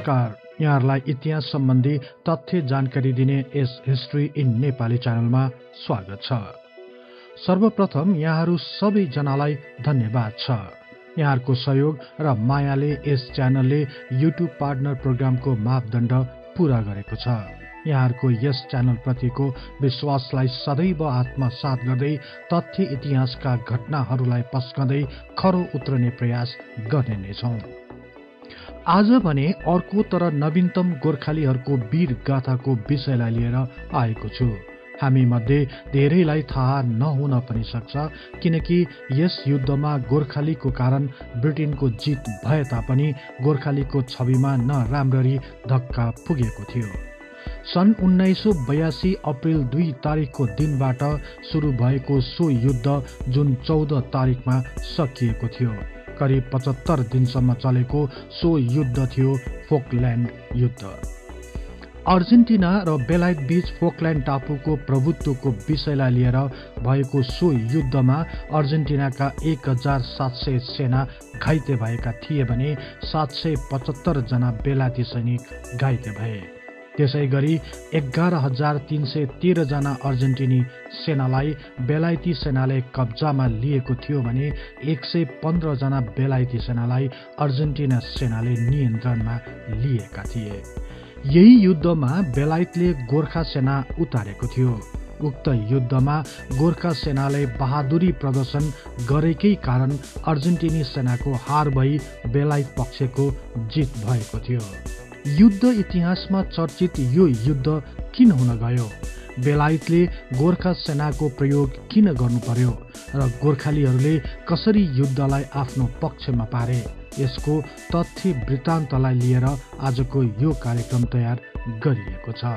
नमस्कार यहाँहरूलाई इतिहास सम्बन्धी तथ्य जानकारी दिने यस हिस्ट्री इन नेपाली च्यानलमा स्वागत छ सर्वप्रथम यहाँहरू सबैजनालाई धन्यवाद छ यहाँहरूको सहयोग र मायाले यस च्यानलले युट्युब पार्टनर प्रोग्रामको मापदण्ड पूरा गरेको छ यहाँहरूको यस च्यानलप्रतिको विश्वासलाई सदैव आत्मसात गर्दै तथ्य इतिहासका घटनाहरूलाई पस्कँदै खरो उत्रने प्रयास गर्ने नै छौँ आज भने अर्को तर नवीनतम गोर्खालीहरूको वीर गाथाको विषयलाई लिएर आएको छु हामी मध्ये धेरैलाई थाहा नहुन पनि सक्छ किनकि यस युद्धमा गोर्खालीको कारण ब्रिटेनको जित भए तापनि गोर्खालीको छविमा नराम्ररी धक्का पुगेको थियो सन् उन्नाइस सौ बयासी अप्रेल दुई तारिकको दिनबाट सुरु भएको सो युद्ध जुन चौध तारिकमा सकिएको थियो करिब पचहत्तर दिनसम्म चलेको सो युद्ध थियो फोकल्यान्ड युद्ध अर्जेन्टिना र बेलायत बीच फोकल्यान्ड टापुको प्रभुत्वको विषयलाई लिएर भएको सो युद्धमा अर्जेन्टिनाका एक हजार सात सय सेना घाइते भएका थिए भने सात सय पचहत्तरजना बेलायती सैनिक घाइते भए त्यसै गरी एघार हजार तिन सय तेह्रजना अर्जेन्टिनी सेनालाई बेलायती सेनाले कब्जामा लिएको थियो भने एक सय पन्ध्रजना बेलायती सेनालाई अर्जेन्टिना सेनाले नियन्त्रणमा लिएका थिए यही युद्धमा बेलायतले गोर्खा सेना उतारेको थियो उक्त युद्धमा गोर्खा सेनाले बहादुरी प्रदर्शन गरेकै कारण अर्जेन्टिनी सेनाको हार भई बेलायत पक्षको जित भएको थियो युद्ध इतिहासमा चर्चित यो युद्ध किन हुन गयो बेलायतले गोर्खा सेनाको प्रयोग किन गर्नु पर्यो र गोर्खालीहरूले कसरी युद्धलाई आफ्नो पक्षमा पारे यसको तथ्य वृत्तान्तलाई लिएर आजको यो कार्यक्रम तयार गरिएको छ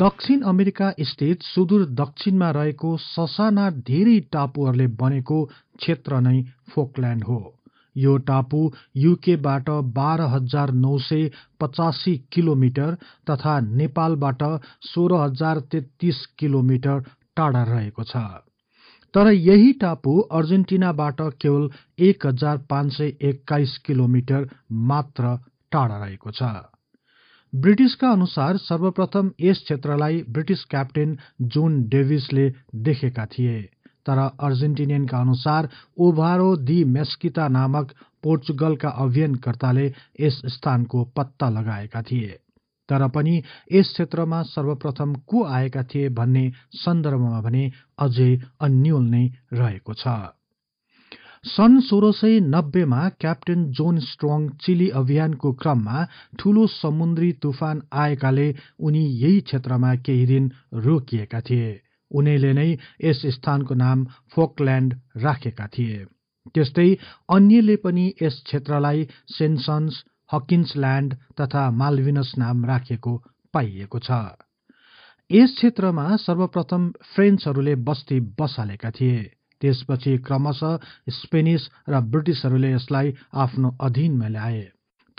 दक्षिण अमेरिका स्थित सुदूर दक्षिणमा रहेको ससाना धेरै टापुहरूले बनेको क्षेत्र नै फोकल्यान्ड हो यो टापु युकेबाट बाह्र हजार नौ सय पचासी किलोमिटर तथा नेपालबाट सोह्र हजार तेत्तिस किलोमिटर टाढा रहेको छ तर यही टापु अर्जेन्टिनाबाट केवल एक हजार पाँच सय एक्काइस किलोमिटर मात्र टाढा रहेको छ ब्रिटिसका अनुसार सर्वप्रथम यस क्षेत्रलाई ब्रिटिस क्याप्टेन जोन डेभिसले देखेका थिए तर अर्जेन्टिनियनका अनुसार ओभारो दि मेस्किता नामक पोर्चुगलका अभियनकर्ताले यस स्थानको पत्ता लगाएका थिए तर पनि यस क्षेत्रमा सर्वप्रथम को आएका थिए भन्ने सन्दर्भमा भने अझै अन्यल नै रहेको छ सन् सोह्र सय नब्बेमा क्याप्टेन जोन स्ट्रङ चिली अभियानको क्रममा ठूलो समुद्री तुफान आएकाले उनी यही क्षेत्रमा केही दिन रोकिएका थिए उनैले नै यस स्थानको नाम फोकल्याण्ड राखेका थिए त्यस्तै अन्यले पनि यस क्षेत्रलाई सेन्सन्स हकिन्सल्यान्ड तथा मालविनस नाम राखेको पाइएको छ यस क्षेत्रमा सर्वप्रथम फ्रेन्चहरूले बस्ती बसालेका थिए त्यसपछि क्रमशः स्पेनिस र ब्रिटिसहरूले यसलाई आफ्नो अधीनमा ल्याए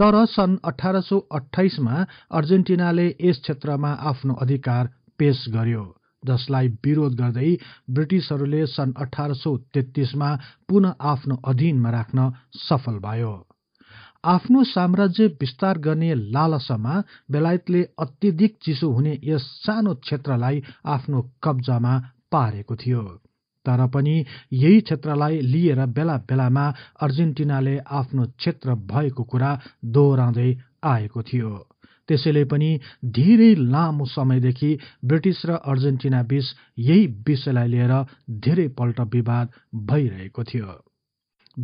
तर सन् अठार सौ अठाइसमा अर्जेन्टिनाले यस क्षेत्रमा आफ्नो अधिकार पेश गर्यो जसलाई विरोध गर्दै ब्रिटिसहरूले सन् अठार सौ तेत्तिसमा पुनः आफ्नो अधीनमा राख्न सफल भयो आफ्नो साम्राज्य विस्तार गर्ने लालसामा बेलायतले अत्यधिक चिसो हुने यस सानो क्षेत्रलाई आफ्नो कब्जामा पारेको थियो तर पनि यही क्षेत्रलाई लिएर बेला बेलामा अर्जेन्टिनाले आफ्नो क्षेत्र भएको कुरा दोहोऱ्याउँदै आएको थियो त्यसैले पनि धेरै लामो समयदेखि ब्रिटिस र अर्जेन्टिना बीच यही विषयलाई लिएर धेरैपल्ट विवाद भइरहेको थियो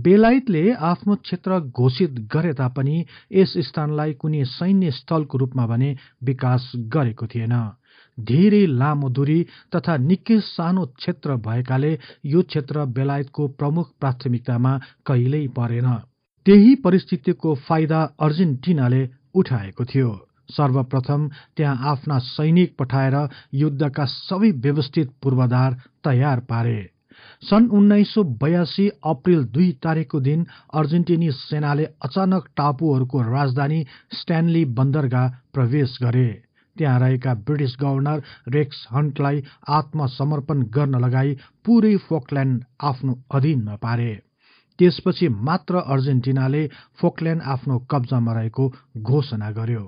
बेलायतले आफ्नो क्षेत्र घोषित गरे तापनि यस स्थानलाई कुनै सैन्य स्थलको रूपमा भने विकास गरेको थिएन धेरै लामो दूरी तथा निकै सानो क्षेत्र भएकाले यो क्षेत्र बेलायतको प्रमुख प्राथमिकतामा कहिल्यै परेन त्यही परिस्थितिको फाइदा अर्जेन्टिनाले उठाएको थियो सर्वप्रथम त्यहाँ आफ्ना सैनिक पठाएर युद्धका सबै व्यवस्थित पूर्वाधार तयार पारे सन् उन्नाइस सौ बयासी अप्रेल दुई तारिकको दिन अर्जेन्टिनी सेनाले अचानक टापुहरूको राजधानी स्ट्यानली बन्दरगाह प्रवेश गरे त्यहाँ रहेका ब्रिटिस गभर्नर रेक्स हन्टलाई आत्मसमर्पण गर्न लगाई पूरै फोकल्याण्ड आफ्नो अधीनमा पारे त्यसपछि मात्र अर्जेन्टिनाले फोकल्याण्ड आफ्नो कब्जामा रहेको घोषणा गर्यो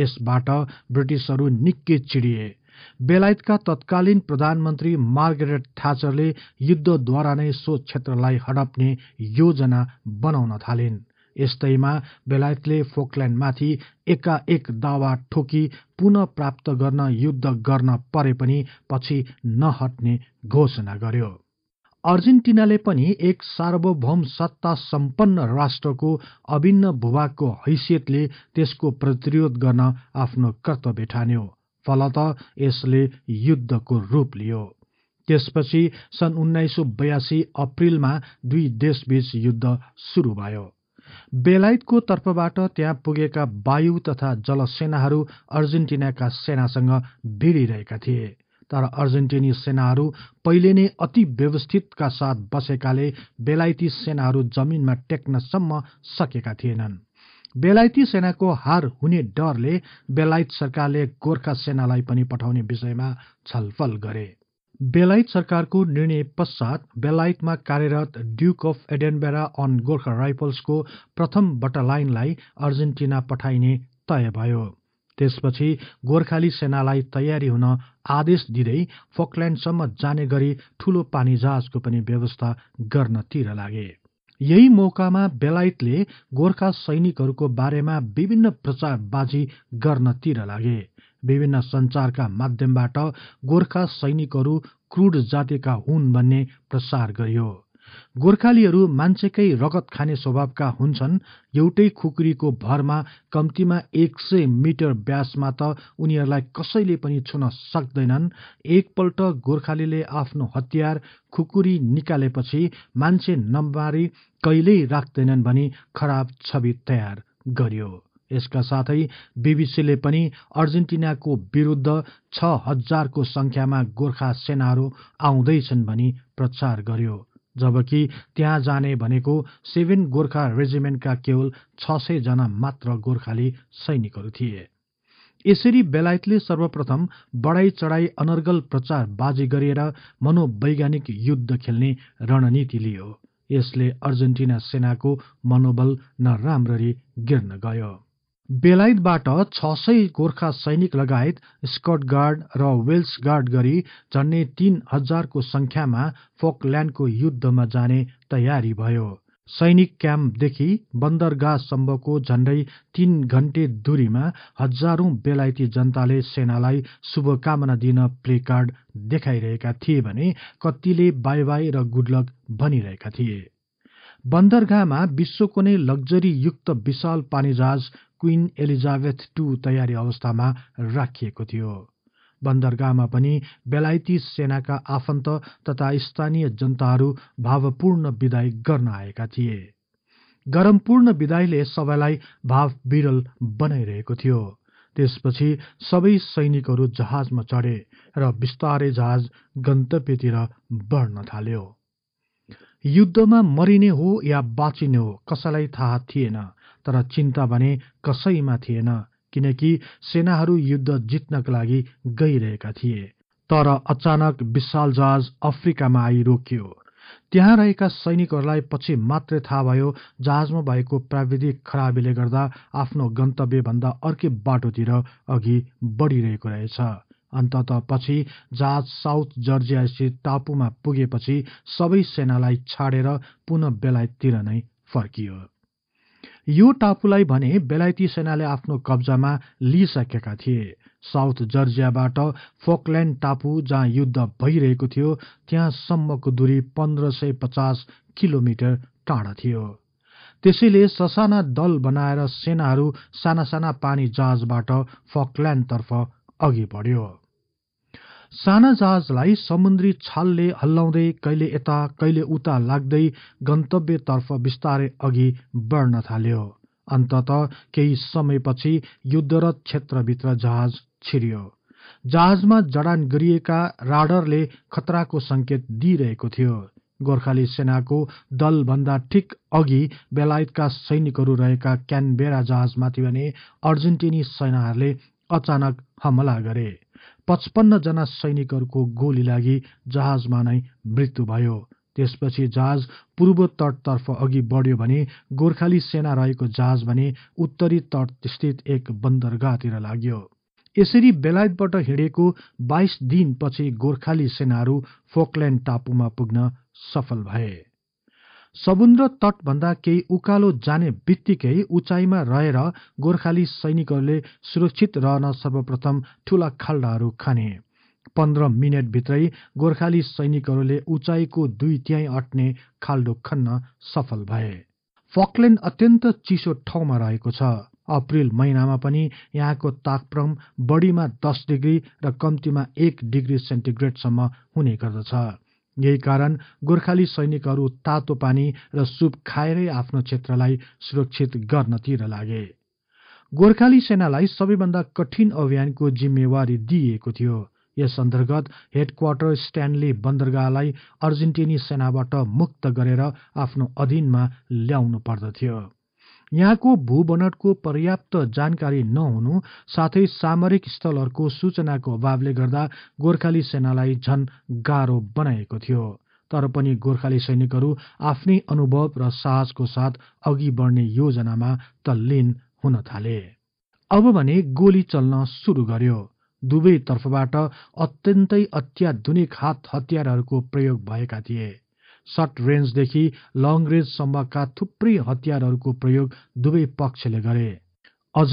यसबाट ब्रिटिसहरू निकै चिडिए बेलायतका तत्कालीन प्रधानमन्त्री मार्गरेट थ्याचरले युद्धद्वारा नै सो क्षेत्रलाई हडप्ने योजना बनाउन थालिन् यस्तैमा बेलायतले फोकल्याण्डमाथि एकाएक दावा ठोकी पुनः प्राप्त गर्न युद्ध गर्न परे पनि पछि नहट्ने घोषणा गर्यो अर्जेन्टिनाले पनि एक सार्वभौम सत्ता सम्पन्न राष्ट्रको अभिन्न भूभागको हैसियतले त्यसको प्रतिरोध गर्न आफ्नो कर्तव्य ठान्यो फलत यसले युद्धको रूप लियो त्यसपछि सन् उन्नाइस सौ बयासी अप्रिलमा दुई देशबीच युद्ध सुरु भयो बेलायतको तर्फबाट त्यहाँ पुगेका वायु तथा जलसेनाहरू अर्जेन्टिनाका सेनासँग भिडिरहेका थिए तर अर्जेन्टिनी सेनाहरू पहिले नै अति व्यवस्थितका साथ बसेकाले बेलायती सेनाहरू जमिनमा टेक्नसम्म सकेका थिएनन् बेलायती सेनाको हार हुने डरले बेलायत सरकारले गोर्खा सेनालाई पनि पठाउने विषयमा छलफल गरे बेलायत सरकारको निर्णय पश्चात बेलायतमा कार्यरत duke of Edinburgh own Gorkha राइफल्सको प्रथम बटालाइनलाई अर्जेन्टिना पठाइने तय भयो त्यसपछि गोर्खाली सेनालाई तयारी हुन आदेश दिँदै फकल्याण्डसम्म जाने गरी ठूलो पानी जहाजको पनि व्यवस्था गर्नतिर लागे यही मौकामा बेलायतले गोर्खा सैनिकहरूको बारेमा विभिन्न प्रचारबाजी गर्नतिर लागे विभिन्न सञ्चारका माध्यमबाट गोर्खा सैनिकहरू क्रूड जातिका हुन् भन्ने प्रसार गरियो गोर्खालीहरू मान्छेकै रगत खाने स्वभावका हुन्छन् एउटै खुकुरीको भरमा कम्तीमा एक सय मिटर व्यासमा त उनीहरूलाई कसैले पनि छुन सक्दैनन् एकपल्ट गोर्खालीले आफ्नो हतियार खुकुरी निकालेपछि मान्छे नमारी कहिल्यै राख्दैनन् भनी खराब छवि तयार गरियो यसका साथै बीबीसीले पनि अर्जेन्टिनाको विरुद्ध छ हजारको संख्यामा गोर्खा सेनाहरू आउँदैछन् भनी प्रचार गर्यो जबकि त्यहाँ जाने भनेको सेभेन गोर्खा रेजिमेन्टका केवल छ सयजना मात्र गोर्खाली सैनिकहरू थिए यसरी बेलायतले सर्वप्रथम बढाई चढाई अनर्गल प्रचारबाजी गरेर मनोवैज्ञानिक युद्ध खेल्ने रणनीति लियो यसले अर्जेन्टिना सेनाको मनोबल नराम्ररी गिर्न गयो बेलायतबाट छ सय गोर्खा सैनिक लगायत स्कट गार्ड र वेल्स गार्ड गरी झन्डै तीन हजारको संख्यामा फोकल्यान्डको युद्धमा जाने तयारी भयो सैनिक क्याम्पदेखि बन्दरगाहसम्मको झन्डै तीन घण्टे दूरीमा हजारौं बेलायती जनताले सेनालाई शुभकामना दिन प्लेकार्ड देखाइरहेका थिए भने कतिले बाई बाई र गुडलक भनिरहेका थिए बन्दरगाहमा विश्वको नै युक्त विशाल पानीजहाज क्वीन एलिजाबेथ टू तयारी अवस्थामा राखिएको थियो बन्दरगाहमा पनि बेलायती सेनाका आफन्त तथा स्थानीय जनताहरू भावपूर्ण विदाई गर्न आएका थिए गरमपूर्ण विदाईले सबैलाई भाव विरल बनाइरहेको थियो त्यसपछि सबै सैनिकहरू जहाजमा चढे र बिस्तारै जहाज गन्तव्यतिर बढ्न थाल्यो युद्धमा मरिने हो या बाँचिने हो कसैलाई थाहा थिएन तर चिन्ता भने कसैमा थिएन किनकि सेनाहरू युद्ध जित्नका लागि गइरहेका थिए तर अचानक विशाल जहाज अफ्रिकामा आइ रोकियो त्यहाँ रहेका सैनिकहरूलाई पछि मात्रै थाहा भयो जहाजमा भएको प्राविधिक खराबीले गर्दा आफ्नो गन्तव्यभन्दा अर्कै बाटोतिर अघि बढिरहेको रहेछ अन्तत पछि जहाज साउथ जर्जियास्थित टापुमा पुगेपछि सबै सेनालाई छाडेर पुनः बेलायततिर नै फर्कियो यो टापुलाई भने बेलायती सेनाले आफ्नो कब्जामा लिइसकेका थिए साउथ जर्जियाबाट फोकल्यान्ड टापु जहाँ युद्ध भइरहेको थियो त्यहाँसम्मको दूरी पन्ध्र सय पचास किलोमिटर टाढा थियो त्यसैले ससाना दल बनाएर सेनाहरू साना साना पानी जहाजबाट फोकल्यान्डतर्फ अघि बढ्यो साना जहाजलाई समुद्री छालले हल्लाउँदै कहिले यता कहिले उता लाग्दै गन्तव्यतर्फ बिस्तारै अघि बढ्न थाल्यो अन्तत केही समयपछि युद्धरत क्षेत्रभित्र जहाज छिरियो जहाजमा जडान गरिएका राडरले खतराको सङ्केत दिइरहेको थियो गोर्खाली सेनाको दलभन्दा ठिक अघि बेलायतका सैनिकहरू रहेका क्यानबेरा जहाजमाथि भने अर्जेन्टिनी सेनाहरूले अचानक हमला गरे पचपन्नजना सैनिकहरूको गोली लागि जहाजमा नै मृत्यु भयो त्यसपछि जहाज पूर्व तटतर्फ अघि बढ्यो भने गोर्खाली सेना रहेको जहाज भने उत्तरी तटस्थित एक बन्दरगाहतिर लाग्यो यसरी बेलायतबाट हिँडेको बाइस दिनपछि गोर्खाली सेनाहरू फोकल्यान्ड टापुमा पुग्न सफल भए समुन्द्र तटभन्दा केही उकालो जाने बित्तिकै उचाइमा रहेर गोर्खाली सैनिकहरूले सुरक्षित रहन सर्वप्रथम ठूला खाल्डाहरू खने पन्ध्र मिनटभित्रै गोर्खाली सैनिकहरूले उचाइको दुई त्याई अट्ने खाल्डो खन्न सफल भए फकल्यान्ड अत्यन्त चिसो ठाउँमा रहेको छ अप्रिल महिनामा पनि यहाँको तापक्रम बढीमा दस डिग्री र कम्तीमा एक डिग्री सेन्टिग्रेडसम्म हुने गर्दछ यही कारण गोर्खाली सैनिकहरू तातो पानी र सुप खाएरै आफ्नो क्षेत्रलाई सुरक्षित गर्नतिर लागे गोर्खाली सेनालाई सबैभन्दा कठिन अभियानको जिम्मेवारी दिइएको थियो यस अन्तर्गत हेडक्वार्टर स्ट्यान्डले बन्दरगाहलाई अर्जेन्टिनी सेनाबाट मुक्त गरेर आफ्नो अधीनमा ल्याउनु पर्दथ्यो यहाँको भूबनटको पर्याप्त जानकारी नहुनु साथै सामरिक स्थलहरूको सूचनाको अभावले गर्दा गोर्खाली सेनालाई झन गाह्रो बनाएको थियो तर पनि गोर्खाली सैनिकहरू आफ्नै अनुभव र साहसको साथ अघि बढ्ने योजनामा तल्लीन हुन थाले अब भने गोली चल्न सुरु गर्यो दुवै तर्फबाट अत्यन्तै अत्याधुनिक हात हतियारहरूको प्रयोग भएका थिए सर्ट रेन्जदेखि लङ रेन्जसम्मका थुप्रै हतियारहरूको प्रयोग दुवै पक्षले गरे अझ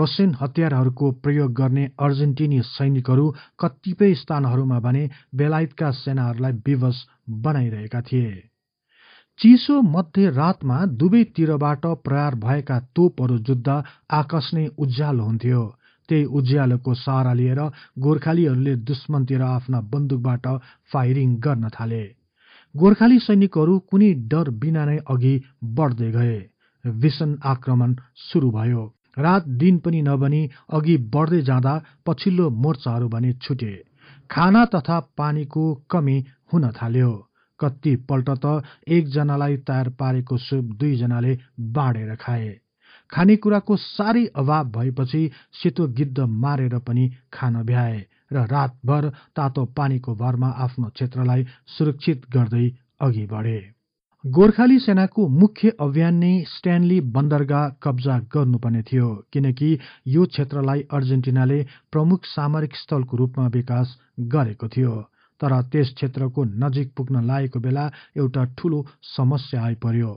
रसियन हतियारहरूको प्रयोग गर्ने अर्जेन्टिनी सैनिकहरू कतिपय स्थानहरूमा भने बेलायतका सेनाहरूलाई विवश बनाइरहेका थिए चिसो मध्य रातमा दुवैतिरबाट प्रहार भएका तोपहरू जुद्ध आकाश नै उज्यालो हुन्थ्यो त्यही उज्यालोको सहारा लिएर गोर्खालीहरूले दुश्मनतिर आफ्ना बन्दुकबाट फायरिङ गर्न थाले गोर्खाली सैनिकहरू कुनै डर बिना नै अघि बढ्दै गए भीषण आक्रमण सुरु भयो रात दिन पनि नबनी अघि बढ्दै जाँदा पछिल्लो मोर्चाहरू भने छुटे खाना तथा पानीको कमी हुन थाल्यो कतिपल्ट त एकजनालाई तयार पारेको सुप दुईजनाले बाँडेर खाए खानेकुराको साह्रै अभाव भएपछि सेतो गिद्ध मारेर पनि खान भ्याए र रातभर तातो पानीको भरमा आफ्नो क्षेत्रलाई सुरक्षित गर्दै अघि बढे गोर्खाली सेनाको मुख्य अभियान नै स्ट्यानली बन्दरगाह कब्जा गर्नुपर्ने थियो किनकि यो क्षेत्रलाई अर्जेन्टिनाले प्रमुख सामरिक स्थलको रूपमा विकास गरेको थियो तर त्यस क्षेत्रको नजिक पुग्न लागेको बेला एउटा ठूलो समस्या आइपर्यो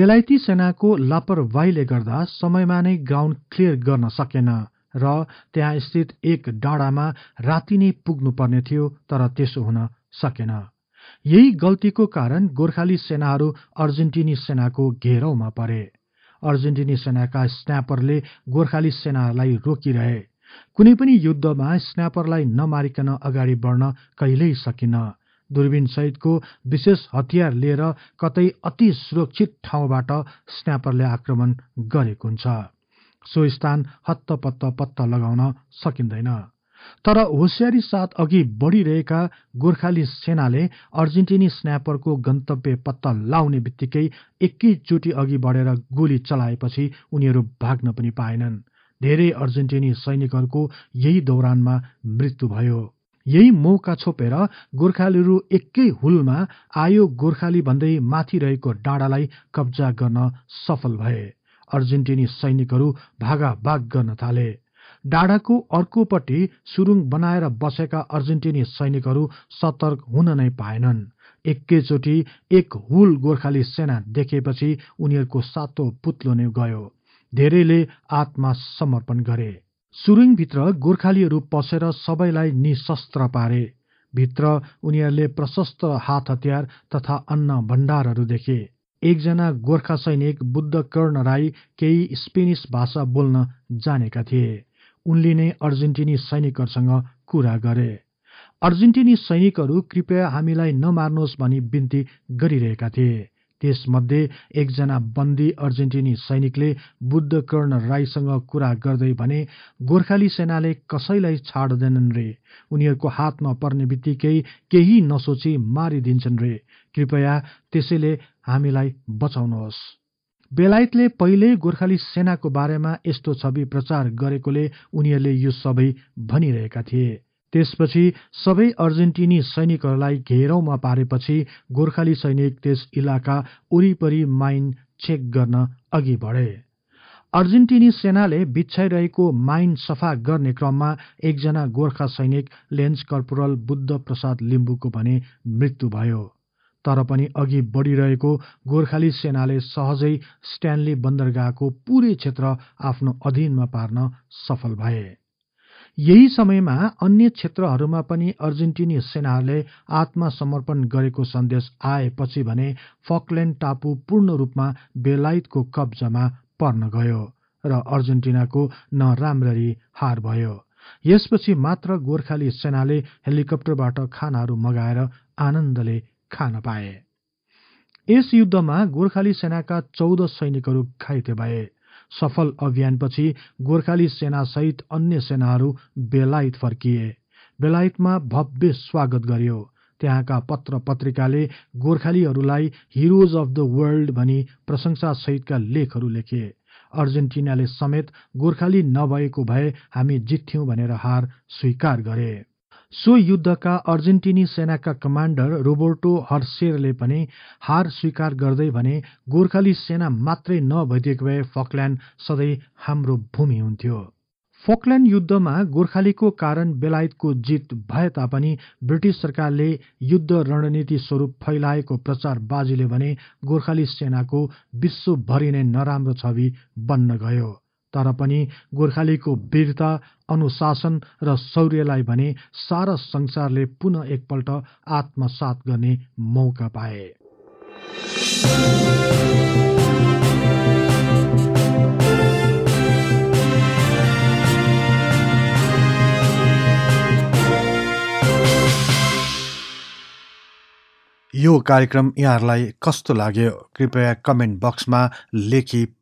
बेलायती सेनाको लापरवाहीले गर्दा समयमा नै ग्राउन्ड क्लियर गर्न सकेन र त्यहाँ स्थित एक डाँडामा राति नै पुग्नुपर्ने थियो तर त्यसो हुन सकेन यही गल्तीको कारण गोर्खाली सेनाहरू अर्जेन्टिनी सेनाको घेराउमा परे अर्जेन्टिनी सेनाका स्न्यापरले गोर्खाली सेनालाई रोकिरहे कुनै पनि युद्धमा स्न्यापरलाई नमारिकन अगाडि बढ्न कहिल्यै सकिन दूरबीनसहितको विशेष हतियार लिएर कतै अति सुरक्षित ठाउँबाट स्न्यापरले आक्रमण गरेको हुन्छ सो स्थान हत्तपत्त पत्ता लगाउन सकिँदैन तर होसियारी साथ अघि बढ़िरहेका गोर्खाली सेनाले अर्जेन्टिनी स्न्यापरको गन्तव्य पत्ता लाउने बित्तिकै एकैचोटि अघि बढेर गोली चलाएपछि उनीहरू भाग्न पनि पाएनन् धेरै अर्जेन्टिनी सैनिकहरूको यही दौरानमा मृत्यु भयो यही मौका छोपेर गोर्खालीहरू एकै हुलमा आयो गोर्खाली भन्दै माथि रहेको डाँडालाई कब्जा गर्न सफल भए अर्जेन्टिनी सैनिकहरू भागाभाग गर्न थाले डाँडाको अर्कोपट्टि सुरुङ बनाएर बसेका अर्जेन्टिनी सैनिकहरू सतर्क हुन नै पाएनन् एकैचोटि एक हुल गोर्खाली सेना देखेपछि उनीहरूको सातो पुत्लो नै गयो धेरैले आत्मसमर्पण गरे सुरुङभित्र गोर्खालीहरू पसेर सबैलाई निशस्त्र पारे भित्र उनीहरूले प्रशस्त हात हतियार तथा अन्न भण्डारहरू देखे एकजना गोर्खा सैनिक बुद्ध कर्ण राई केही स्पेनिस भाषा बोल्न जानेका थिए उनले नै अर्जेन्टिनी सैनिकहरूसँग कुरा गरे अर्जेन्टिनी सैनिकहरू कृपया हामीलाई नमार्नुहोस् भनी बिन्ती गरिरहेका थिए त्यसमध्ये एकजना बन्दी अर्जेन्टिनी सैनिकले बुद्ध कर्ण राईसँग कुरा गर्दै भने गोर्खाली सेनाले कसैलाई छाड्दैनन् रे उनीहरूको हातमा पर्ने बित्तिकै केही नसोची मारिदिन्छन् रे कृपया त्यसैले हामीलाई बचाउनुहोस् बेलायतले पहिल्यै गोर्खाली सेनाको बारेमा यस्तो छवि प्रचार गरेकोले उनीहरूले यो सबै भनिरहेका थिए त्यसपछि सबै अर्जेन्टिनी सैनिकहरूलाई घेराउमा पारेपछि गोर्खाली सैनिक त्यस इलाका वरिपरि माइन चेक गर्न अघि बढे अर्जेन्टिनी सेनाले बिछ्याइरहेको माइन सफा गर्ने क्रममा एकजना गोर्खा सैनिक लेन्स कर्पोरल बुद्ध प्रसाद लिम्बूको भने मृत्यु भयो तर पनि अघि बढिरहेको गोर्खाली सेनाले सहजै स्ट्यानली बन्दरगाहको पूरै क्षेत्र आफ्नो अधीनमा पार्न सफल भए यही समयमा अन्य क्षेत्रहरूमा पनि अर्जेन्टिनी सेनाहरूले आत्मसमर्पण गरेको सन्देश आएपछि भने फकल्यान्ड टापु पूर्ण रूपमा बेलायतको कब्जामा पर्न गयो र अर्जेन्टिनाको नराम्ररी हार भयो यसपछि मात्र गोर्खाली सेनाले हेलिकप्टरबाट खानाहरू मगाएर आनन्दले खान पाए यस युद्धमा गोर्खाली सेनाका चौध सैनिकहरू घाइते भए सफल अभियानपछि गोर्खाली सेनासहित अन्य सेनाहरू बेलायत फर्किए बेलायतमा भव्य स्वागत गरियो त्यहाँका पत्र पत्रिकाले गोर्खालीहरूलाई हिरोज अफ द वर्ल्ड भनी प्रशंसासहितका लेखहरू लेखे अर्जेन्टिनाले समेत गोर्खाली नभएको भए हामी जित्थ्यौं भनेर हार स्वीकार गरे सो युद्धका अर्जेन्टिनी सेनाका कमाण्डर रोबोर्टो हर्सेरले पनि हार स्वीकार गर्दै भने गोर्खाली सेना मात्रै नभइदिएको भए फकल्यान्ड सधैँ हाम्रो भूमि हुन्थ्यो फकल्यान्ड युद्धमा गोर्खालीको कारण बेलायतको जित भए तापनि ब्रिटिस सरकारले युद्ध रणनीति स्वरूप फैलाएको प्रचारबाजीले भने गोर्खाली सेनाको विश्वभरि नै नराम्रो छवि बन्न गयो तर पनि गोर्खालीको वीरता अनुशासन र शौर्यलाई भने सारा संसारले पुनः एकपल्ट आत्मसात गर्ने मौका पाए यो कार्यक्रम यहाँहरूलाई कस्तो लाग्यो कृपया कमेन्ट बक्समा लेखी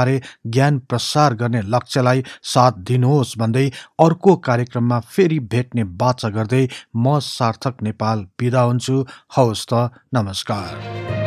बारे ज्ञान प्रसार गर्ने लक्ष्यलाई साथ दिनुहोस् भन्दै अर्को कार्यक्रममा फेरि भेट्ने बाचा गर्दै म सार्थक नेपाल बिदा हुन्छु हवस् त नमस्कार